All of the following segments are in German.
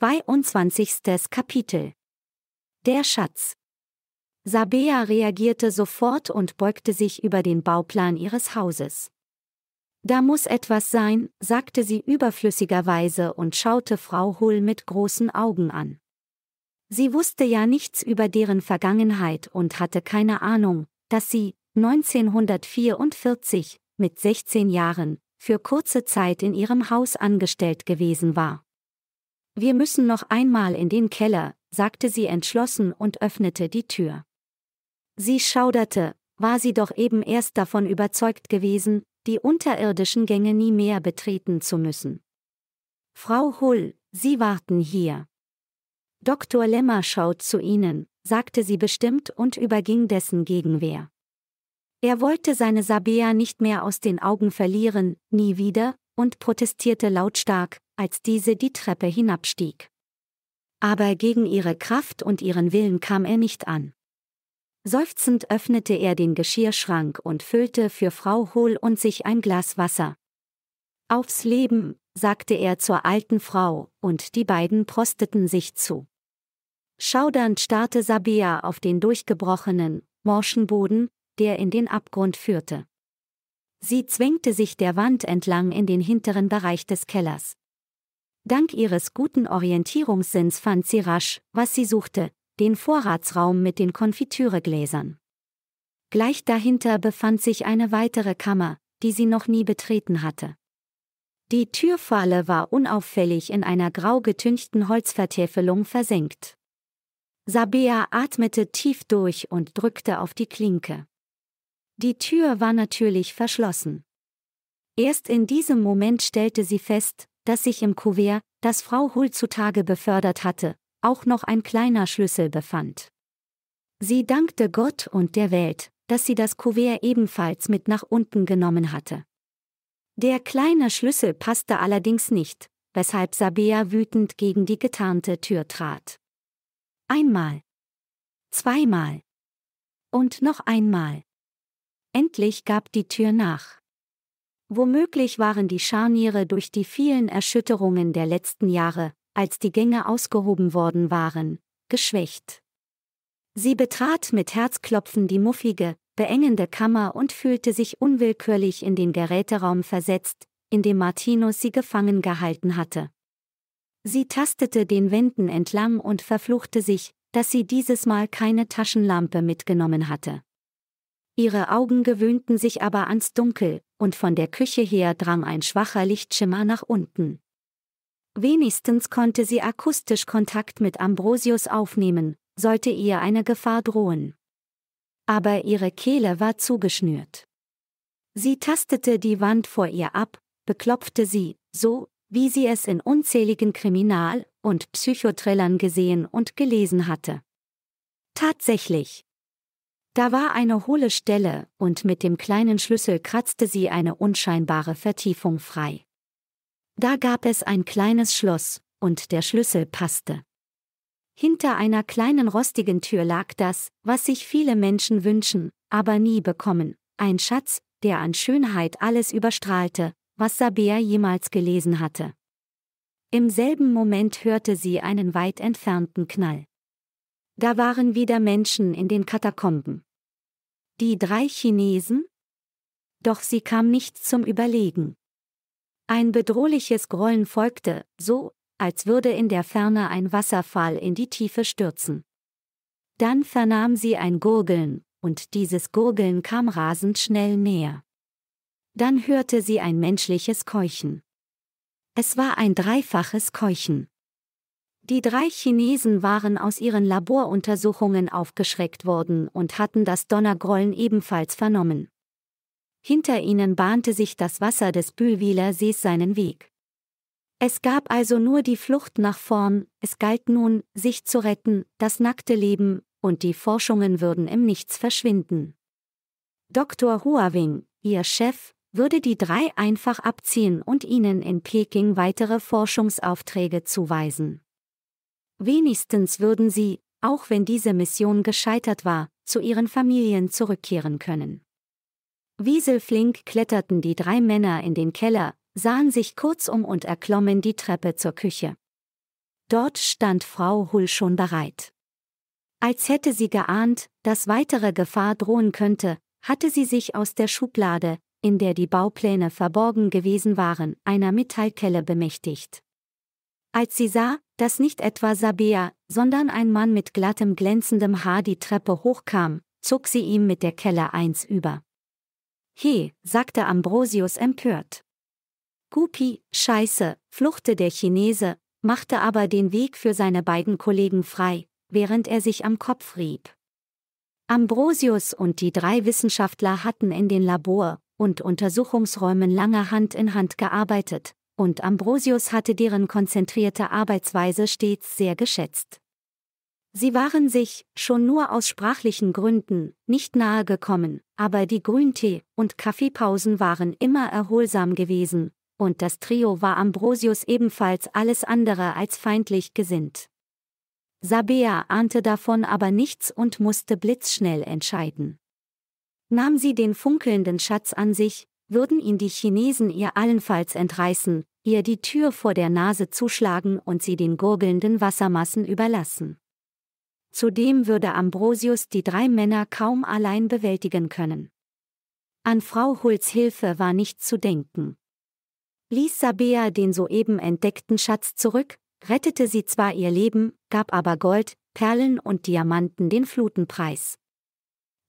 22. Kapitel Der Schatz Sabea reagierte sofort und beugte sich über den Bauplan ihres Hauses. Da muss etwas sein, sagte sie überflüssigerweise und schaute Frau Hull mit großen Augen an. Sie wusste ja nichts über deren Vergangenheit und hatte keine Ahnung, dass sie, 1944, mit 16 Jahren, für kurze Zeit in ihrem Haus angestellt gewesen war. Wir müssen noch einmal in den Keller, sagte sie entschlossen und öffnete die Tür. Sie schauderte, war sie doch eben erst davon überzeugt gewesen, die unterirdischen Gänge nie mehr betreten zu müssen. Frau Hull, Sie warten hier. Dr. Lemmer schaut zu Ihnen, sagte sie bestimmt und überging dessen Gegenwehr. Er wollte seine Sabea nicht mehr aus den Augen verlieren, nie wieder, und protestierte lautstark, als diese die Treppe hinabstieg. Aber gegen ihre Kraft und ihren Willen kam er nicht an. Seufzend öffnete er den Geschirrschrank und füllte für Frau Hohl und sich ein Glas Wasser. Aufs Leben, sagte er zur alten Frau, und die beiden prosteten sich zu. Schaudernd starrte Sabea auf den durchgebrochenen, morschen Boden, der in den Abgrund führte. Sie zwängte sich der Wand entlang in den hinteren Bereich des Kellers. Dank ihres guten Orientierungssinns fand sie rasch, was sie suchte, den Vorratsraum mit den Konfitüregläsern. Gleich dahinter befand sich eine weitere Kammer, die sie noch nie betreten hatte. Die Türfalle war unauffällig in einer grau getünchten Holzvertäfelung versenkt. Sabea atmete tief durch und drückte auf die Klinke. Die Tür war natürlich verschlossen. Erst in diesem Moment stellte sie fest, dass sich im Kuvert, das Frau Hull zutage befördert hatte, auch noch ein kleiner Schlüssel befand. Sie dankte Gott und der Welt, dass sie das Kuvert ebenfalls mit nach unten genommen hatte. Der kleine Schlüssel passte allerdings nicht, weshalb Sabea wütend gegen die getarnte Tür trat. Einmal. Zweimal. Und noch einmal. Endlich gab die Tür nach. Womöglich waren die Scharniere durch die vielen Erschütterungen der letzten Jahre, als die Gänge ausgehoben worden waren, geschwächt. Sie betrat mit Herzklopfen die muffige, beengende Kammer und fühlte sich unwillkürlich in den Geräteraum versetzt, in dem Martinus sie gefangen gehalten hatte. Sie tastete den Wänden entlang und verfluchte sich, dass sie dieses Mal keine Taschenlampe mitgenommen hatte. Ihre Augen gewöhnten sich aber ans Dunkel, und von der Küche her drang ein schwacher Lichtschimmer nach unten. Wenigstens konnte sie akustisch Kontakt mit Ambrosius aufnehmen, sollte ihr eine Gefahr drohen. Aber ihre Kehle war zugeschnürt. Sie tastete die Wand vor ihr ab, beklopfte sie, so, wie sie es in unzähligen Kriminal- und Psychotrillern gesehen und gelesen hatte. Tatsächlich, da war eine hohle Stelle, und mit dem kleinen Schlüssel kratzte sie eine unscheinbare Vertiefung frei. Da gab es ein kleines Schloss, und der Schlüssel passte. Hinter einer kleinen rostigen Tür lag das, was sich viele Menschen wünschen, aber nie bekommen, ein Schatz, der an Schönheit alles überstrahlte, was Sabea jemals gelesen hatte. Im selben Moment hörte sie einen weit entfernten Knall. Da waren wieder Menschen in den Katakomben. Die drei Chinesen? Doch sie kam nicht zum Überlegen. Ein bedrohliches Grollen folgte, so, als würde in der Ferne ein Wasserfall in die Tiefe stürzen. Dann vernahm sie ein Gurgeln, und dieses Gurgeln kam rasend schnell näher. Dann hörte sie ein menschliches Keuchen. Es war ein dreifaches Keuchen. Die drei Chinesen waren aus ihren Laboruntersuchungen aufgeschreckt worden und hatten das Donnergrollen ebenfalls vernommen. Hinter ihnen bahnte sich das Wasser des Bühlwiler Sees seinen Weg. Es gab also nur die Flucht nach vorn, es galt nun, sich zu retten, das nackte Leben, und die Forschungen würden im Nichts verschwinden. Dr. Huawing, ihr Chef, würde die drei einfach abziehen und ihnen in Peking weitere Forschungsaufträge zuweisen. Wenigstens würden sie, auch wenn diese Mission gescheitert war, zu ihren Familien zurückkehren können. Wieselflink kletterten die drei Männer in den Keller, sahen sich kurz um und erklommen die Treppe zur Küche. Dort stand Frau Hull schon bereit. Als hätte sie geahnt, dass weitere Gefahr drohen könnte, hatte sie sich aus der Schublade, in der die Baupläne verborgen gewesen waren, einer Metallkelle bemächtigt. Als sie sah, dass nicht etwa Sabea, sondern ein Mann mit glattem glänzendem Haar die Treppe hochkam, zog sie ihm mit der Keller eins über. He, sagte Ambrosius empört. Gupi, Scheiße, fluchte der Chinese, machte aber den Weg für seine beiden Kollegen frei, während er sich am Kopf rieb. Ambrosius und die drei Wissenschaftler hatten in den Labor- und Untersuchungsräumen lange Hand in Hand gearbeitet, und Ambrosius hatte deren konzentrierte Arbeitsweise stets sehr geschätzt. Sie waren sich, schon nur aus sprachlichen Gründen, nicht nahe gekommen, aber die Grüntee- und Kaffeepausen waren immer erholsam gewesen, und das Trio war Ambrosius ebenfalls alles andere als feindlich gesinnt. Sabea ahnte davon aber nichts und musste blitzschnell entscheiden. Nahm sie den funkelnden Schatz an sich, würden ihn die Chinesen ihr allenfalls entreißen, ihr die Tür vor der Nase zuschlagen und sie den gurgelnden Wassermassen überlassen. Zudem würde Ambrosius die drei Männer kaum allein bewältigen können. An Frau Hulls Hilfe war nicht zu denken. Ließ Sabea den soeben entdeckten Schatz zurück, rettete sie zwar ihr Leben, gab aber Gold, Perlen und Diamanten den Flutenpreis.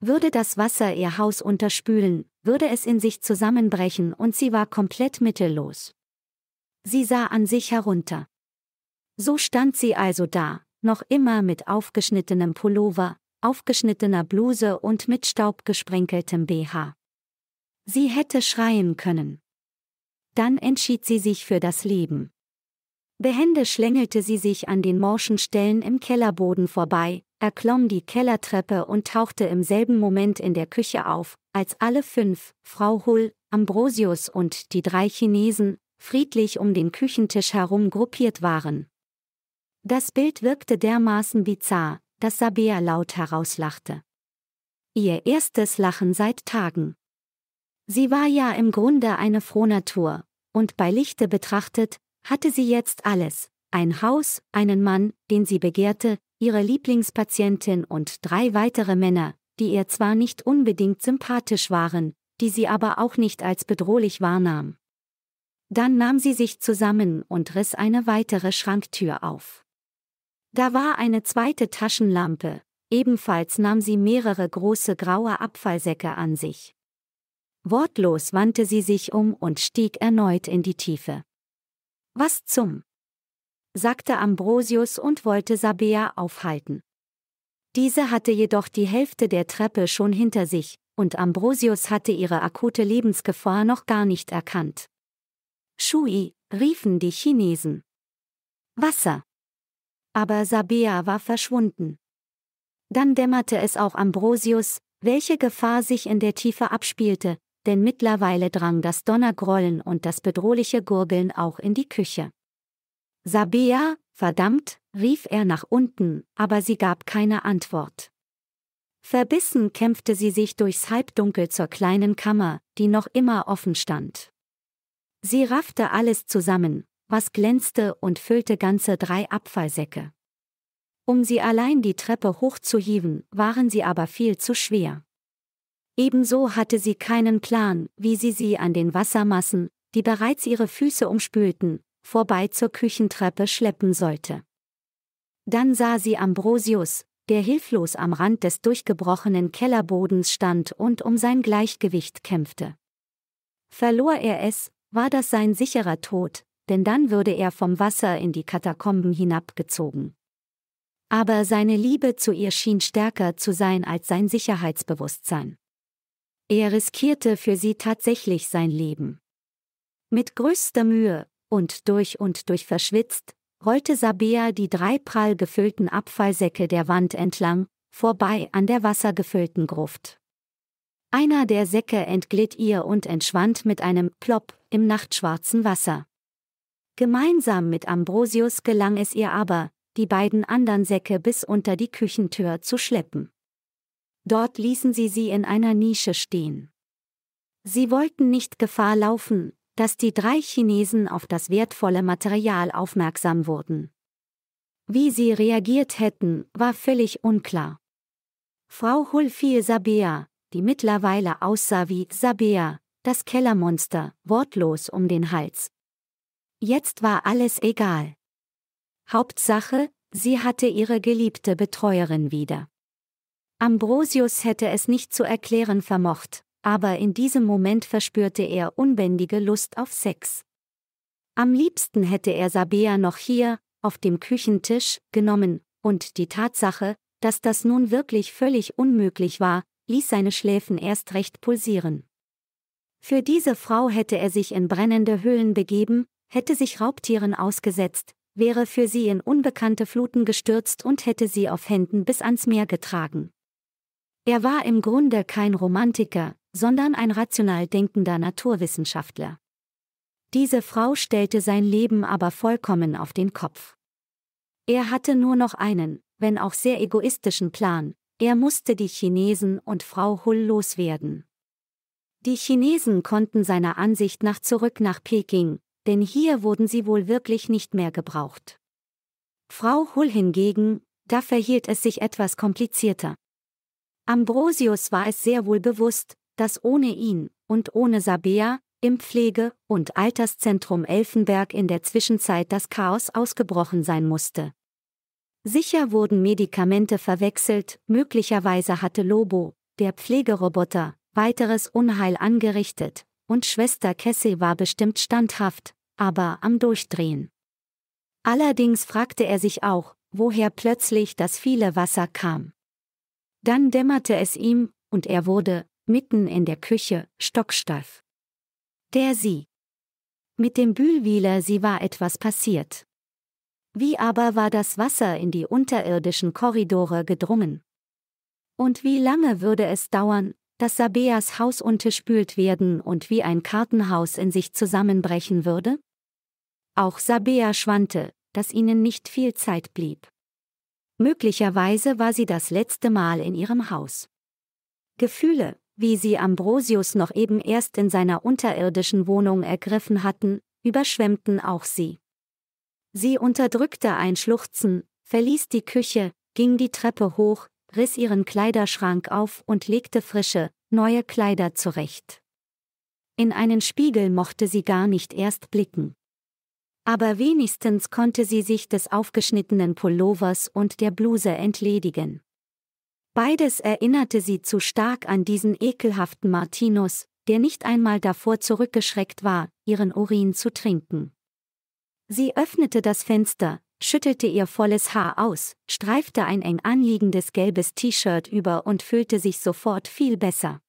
Würde das Wasser ihr Haus unterspülen, würde es in sich zusammenbrechen und sie war komplett mittellos. Sie sah an sich herunter. So stand sie also da, noch immer mit aufgeschnittenem Pullover, aufgeschnittener Bluse und mit staubgesprenkeltem BH. Sie hätte schreien können. Dann entschied sie sich für das Leben. Behende schlängelte sie sich an den morschen Stellen im Kellerboden vorbei, erklomm die Kellertreppe und tauchte im selben Moment in der Küche auf, als alle fünf, Frau Hull, Ambrosius und die drei Chinesen, friedlich um den Küchentisch herum gruppiert waren. Das Bild wirkte dermaßen bizarr, dass Sabea laut herauslachte. Ihr erstes Lachen seit Tagen. Sie war ja im Grunde eine Frohnatur, und bei Lichte betrachtet, hatte sie jetzt alles, ein Haus, einen Mann, den sie begehrte, ihre Lieblingspatientin und drei weitere Männer, die ihr zwar nicht unbedingt sympathisch waren, die sie aber auch nicht als bedrohlich wahrnahm. Dann nahm sie sich zusammen und riss eine weitere Schranktür auf. Da war eine zweite Taschenlampe, ebenfalls nahm sie mehrere große graue Abfallsäcke an sich. Wortlos wandte sie sich um und stieg erneut in die Tiefe. Was zum? sagte Ambrosius und wollte Sabea aufhalten. Diese hatte jedoch die Hälfte der Treppe schon hinter sich, und Ambrosius hatte ihre akute Lebensgefahr noch gar nicht erkannt. Shui, riefen die Chinesen. Wasser. Aber Sabea war verschwunden. Dann dämmerte es auch Ambrosius, welche Gefahr sich in der Tiefe abspielte, denn mittlerweile drang das Donnergrollen und das bedrohliche Gurgeln auch in die Küche. Sabea, verdammt, rief er nach unten, aber sie gab keine Antwort. Verbissen kämpfte sie sich durchs Halbdunkel zur kleinen Kammer, die noch immer offen stand. Sie raffte alles zusammen, was glänzte und füllte ganze drei Abfallsäcke. Um sie allein die Treppe hochzuhieven, waren sie aber viel zu schwer. Ebenso hatte sie keinen Plan, wie sie sie an den Wassermassen, die bereits ihre Füße umspülten, vorbei zur Küchentreppe schleppen sollte. Dann sah sie Ambrosius, der hilflos am Rand des durchgebrochenen Kellerbodens stand und um sein Gleichgewicht kämpfte. Verlor er es, war das sein sicherer Tod, denn dann würde er vom Wasser in die Katakomben hinabgezogen. Aber seine Liebe zu ihr schien stärker zu sein als sein Sicherheitsbewusstsein. Er riskierte für sie tatsächlich sein Leben. Mit größter Mühe, und durch und durch verschwitzt, rollte Sabea die drei prall gefüllten Abfallsäcke der Wand entlang, vorbei an der wassergefüllten Gruft. Einer der Säcke entglitt ihr und entschwand mit einem Plopp im nachtschwarzen Wasser. Gemeinsam mit Ambrosius gelang es ihr aber, die beiden anderen Säcke bis unter die Küchentür zu schleppen. Dort ließen sie sie in einer Nische stehen. Sie wollten nicht Gefahr laufen, dass die drei Chinesen auf das wertvolle Material aufmerksam wurden. Wie sie reagiert hätten, war völlig unklar. Frau Hulfil Sabea, die mittlerweile aussah wie Sabea, das Kellermonster, wortlos um den Hals. Jetzt war alles egal. Hauptsache, sie hatte ihre geliebte Betreuerin wieder. Ambrosius hätte es nicht zu erklären vermocht, aber in diesem Moment verspürte er unbändige Lust auf Sex. Am liebsten hätte er Sabea noch hier, auf dem Küchentisch, genommen, und die Tatsache, dass das nun wirklich völlig unmöglich war, ließ seine Schläfen erst recht pulsieren. Für diese Frau hätte er sich in brennende Höhlen begeben, hätte sich Raubtieren ausgesetzt, wäre für sie in unbekannte Fluten gestürzt und hätte sie auf Händen bis ans Meer getragen. Er war im Grunde kein Romantiker, sondern ein rational denkender Naturwissenschaftler. Diese Frau stellte sein Leben aber vollkommen auf den Kopf. Er hatte nur noch einen, wenn auch sehr egoistischen Plan, er musste die Chinesen und Frau Hull loswerden. Die Chinesen konnten seiner Ansicht nach zurück nach Peking, denn hier wurden sie wohl wirklich nicht mehr gebraucht. Frau Hull hingegen, da verhielt es sich etwas komplizierter. Ambrosius war es sehr wohl bewusst, dass ohne ihn und ohne Sabea im Pflege- und Alterszentrum Elfenberg in der Zwischenzeit das Chaos ausgebrochen sein musste. Sicher wurden Medikamente verwechselt, möglicherweise hatte Lobo, der Pflegeroboter, weiteres Unheil angerichtet, und Schwester Cassie war bestimmt standhaft, aber am Durchdrehen. Allerdings fragte er sich auch, woher plötzlich das viele Wasser kam. Dann dämmerte es ihm, und er wurde, mitten in der Küche, stocksteif. Der sie. Mit dem Bühlwiler sie war etwas passiert. Wie aber war das Wasser in die unterirdischen Korridore gedrungen? Und wie lange würde es dauern, dass Sabeas Haus unterspült werden und wie ein Kartenhaus in sich zusammenbrechen würde? Auch Sabea schwante, dass ihnen nicht viel Zeit blieb. Möglicherweise war sie das letzte Mal in ihrem Haus. Gefühle, wie sie Ambrosius noch eben erst in seiner unterirdischen Wohnung ergriffen hatten, überschwemmten auch sie. Sie unterdrückte ein Schluchzen, verließ die Küche, ging die Treppe hoch, riss ihren Kleiderschrank auf und legte frische, neue Kleider zurecht. In einen Spiegel mochte sie gar nicht erst blicken. Aber wenigstens konnte sie sich des aufgeschnittenen Pullovers und der Bluse entledigen. Beides erinnerte sie zu stark an diesen ekelhaften Martinus, der nicht einmal davor zurückgeschreckt war, ihren Urin zu trinken. Sie öffnete das Fenster, schüttelte ihr volles Haar aus, streifte ein eng anliegendes gelbes T-Shirt über und fühlte sich sofort viel besser.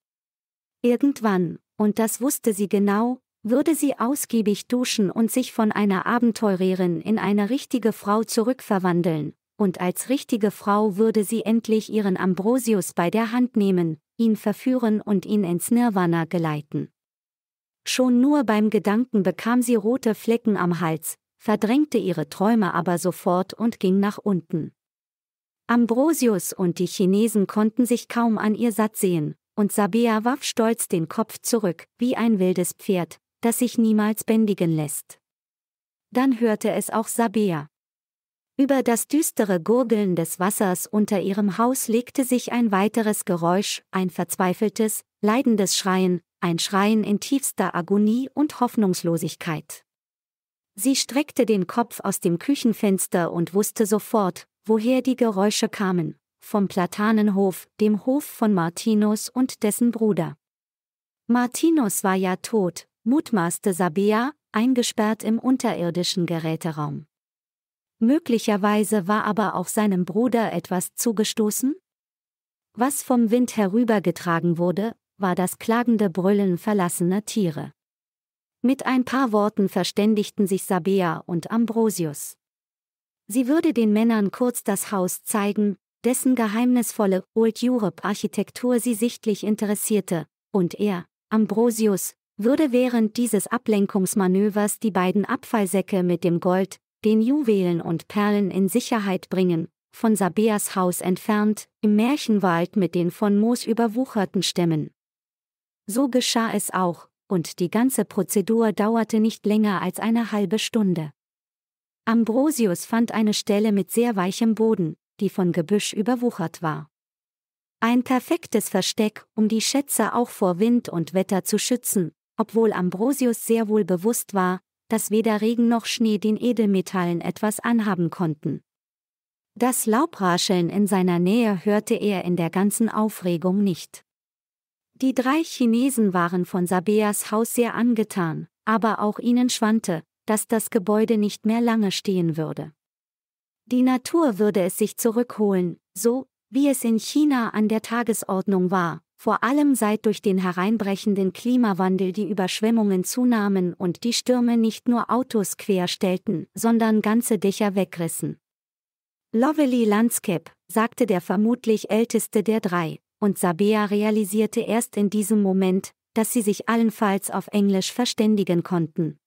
Irgendwann, und das wusste sie genau, würde sie ausgiebig duschen und sich von einer Abenteurerin in eine richtige Frau zurückverwandeln, und als richtige Frau würde sie endlich ihren Ambrosius bei der Hand nehmen, ihn verführen und ihn ins Nirvana geleiten. Schon nur beim Gedanken bekam sie rote Flecken am Hals, verdrängte ihre Träume aber sofort und ging nach unten. Ambrosius und die Chinesen konnten sich kaum an ihr satt sehen, und Sabea warf stolz den Kopf zurück, wie ein wildes Pferd, das sich niemals bändigen lässt. Dann hörte es auch Sabea. Über das düstere Gurgeln des Wassers unter ihrem Haus legte sich ein weiteres Geräusch, ein verzweifeltes, leidendes Schreien, ein Schreien in tiefster Agonie und Hoffnungslosigkeit. Sie streckte den Kopf aus dem Küchenfenster und wusste sofort, woher die Geräusche kamen, vom Platanenhof, dem Hof von Martinus und dessen Bruder. Martinus war ja tot, mutmaßte Sabea, eingesperrt im unterirdischen Geräteraum. Möglicherweise war aber auch seinem Bruder etwas zugestoßen? Was vom Wind herübergetragen wurde, war das klagende Brüllen verlassener Tiere. Mit ein paar Worten verständigten sich Sabea und Ambrosius. Sie würde den Männern kurz das Haus zeigen, dessen geheimnisvolle Old Europe-Architektur sie sichtlich interessierte, und er, Ambrosius, würde während dieses Ablenkungsmanövers die beiden Abfallsäcke mit dem Gold, den Juwelen und Perlen in Sicherheit bringen, von Sabeas Haus entfernt, im Märchenwald mit den von Moos überwucherten Stämmen. So geschah es auch, und die ganze Prozedur dauerte nicht länger als eine halbe Stunde. Ambrosius fand eine Stelle mit sehr weichem Boden, die von Gebüsch überwuchert war. Ein perfektes Versteck, um die Schätze auch vor Wind und Wetter zu schützen, obwohl Ambrosius sehr wohl bewusst war, dass weder Regen noch Schnee den Edelmetallen etwas anhaben konnten. Das Laubrascheln in seiner Nähe hörte er in der ganzen Aufregung nicht. Die drei Chinesen waren von Sabeas Haus sehr angetan, aber auch ihnen schwante, dass das Gebäude nicht mehr lange stehen würde. Die Natur würde es sich zurückholen, so wie es in China an der Tagesordnung war, vor allem seit durch den hereinbrechenden Klimawandel die Überschwemmungen zunahmen und die Stürme nicht nur Autos querstellten, sondern ganze Dächer wegrissen. Lovely Landscape, sagte der vermutlich älteste der drei, und Sabea realisierte erst in diesem Moment, dass sie sich allenfalls auf Englisch verständigen konnten.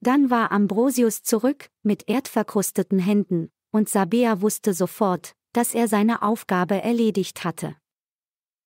Dann war Ambrosius zurück, mit erdverkrusteten Händen, und Sabea wusste sofort, dass er seine Aufgabe erledigt hatte.